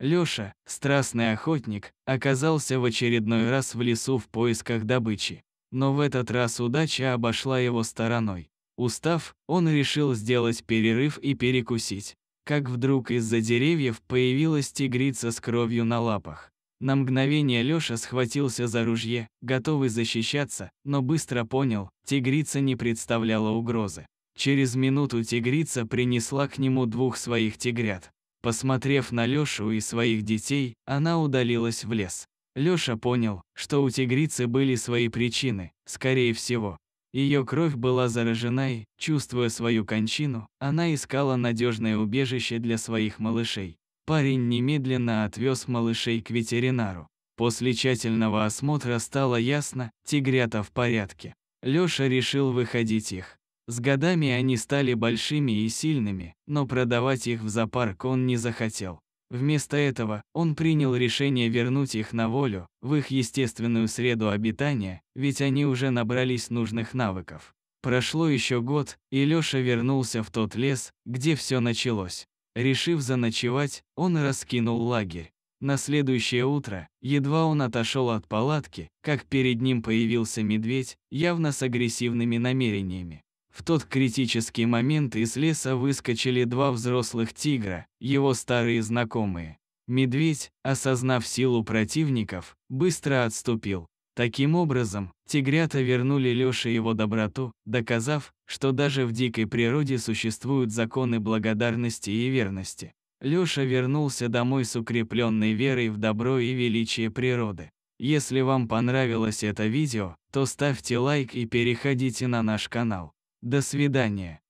Лёша, страстный охотник, оказался в очередной раз в лесу в поисках добычи. Но в этот раз удача обошла его стороной. Устав, он решил сделать перерыв и перекусить. Как вдруг из-за деревьев появилась тигрица с кровью на лапах. На мгновение Лёша схватился за ружье, готовый защищаться, но быстро понял, тигрица не представляла угрозы. Через минуту тигрица принесла к нему двух своих тигрят. Посмотрев на Лёшу и своих детей, она удалилась в лес. Лёша понял, что у тигрицы были свои причины, скорее всего. её кровь была заражена и, чувствуя свою кончину, она искала надежное убежище для своих малышей. Парень немедленно отвёз малышей к ветеринару. После тщательного осмотра стало ясно, тигрята в порядке. Лёша решил выходить их. С годами они стали большими и сильными, но продавать их в зоопарк он не захотел. Вместо этого он принял решение вернуть их на волю, в их естественную среду обитания, ведь они уже набрались нужных навыков. Прошло еще год, и Лёша вернулся в тот лес, где все началось. Решив заночевать, он раскинул лагерь. На следующее утро, едва он отошел от палатки, как перед ним появился медведь, явно с агрессивными намерениями. В тот критический момент из леса выскочили два взрослых тигра, его старые знакомые. Медведь, осознав силу противников, быстро отступил. Таким образом, тигрята вернули Лёше его доброту, доказав, что даже в дикой природе существуют законы благодарности и верности. Лёша вернулся домой с укрепленной верой в добро и величие природы. Если вам понравилось это видео, то ставьте лайк и переходите на наш канал. До свидания.